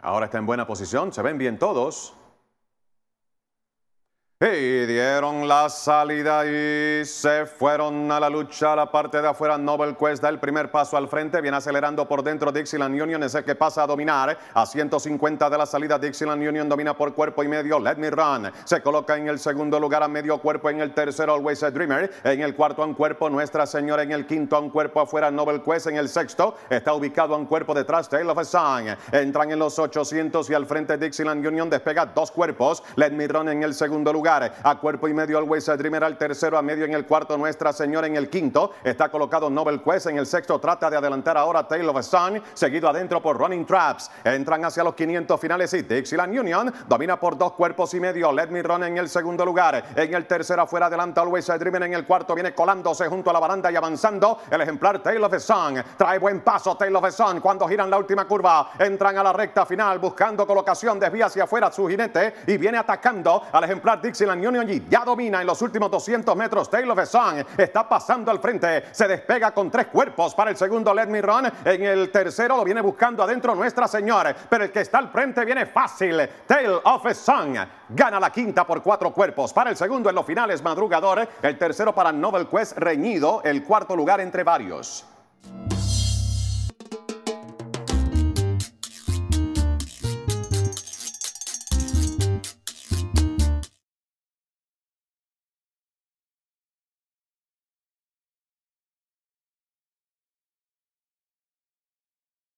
Ahora está en buena posición, se ven bien todos. Y dieron la salida y se fueron a la lucha. La parte de afuera, Nobel Quest da el primer paso al frente. Viene acelerando por dentro Dixieland Union. Es el que pasa a dominar. A 150 de la salida, Dixieland Union domina por cuerpo y medio. Let Me Run se coloca en el segundo lugar a medio cuerpo. En el tercero, Always a Dreamer. En el cuarto, a un cuerpo. Nuestra Señora en el quinto, a un cuerpo afuera. Nobel Quest en el sexto. Está ubicado a un cuerpo detrás. Tale of a Sun. Entran en los 800 y al frente Dixieland Union despega dos cuerpos. Let Me Run en el segundo lugar. A cuerpo y medio Always a Dreamer, al tercero a medio en el cuarto Nuestra Señora en el quinto. Está colocado Nobel Quest en el sexto. Trata de adelantar ahora Tale of the Sun, seguido adentro por Running Traps. Entran hacia los 500 finales y Dixieland Union domina por dos cuerpos y medio. Let Me Run en el segundo lugar. En el tercero afuera adelanta Always a Dreamer en el cuarto. Viene colándose junto a la baranda y avanzando el ejemplar Tale of the Sun. Trae buen paso Tale of the Sun cuando giran la última curva. Entran a la recta final buscando colocación. Desvía hacia afuera su jinete y viene atacando al ejemplar Dixieland Maxilan Union G ya domina en los últimos 200 metros. Tail of the Sun está pasando al frente. Se despega con tres cuerpos para el segundo Let Me Run. En el tercero lo viene buscando adentro Nuestra Señora. Pero el que está al frente viene fácil. Tail of the Sun gana la quinta por cuatro cuerpos. Para el segundo en los finales Madrugador. El tercero para Novel Quest Reñido. El cuarto lugar entre varios.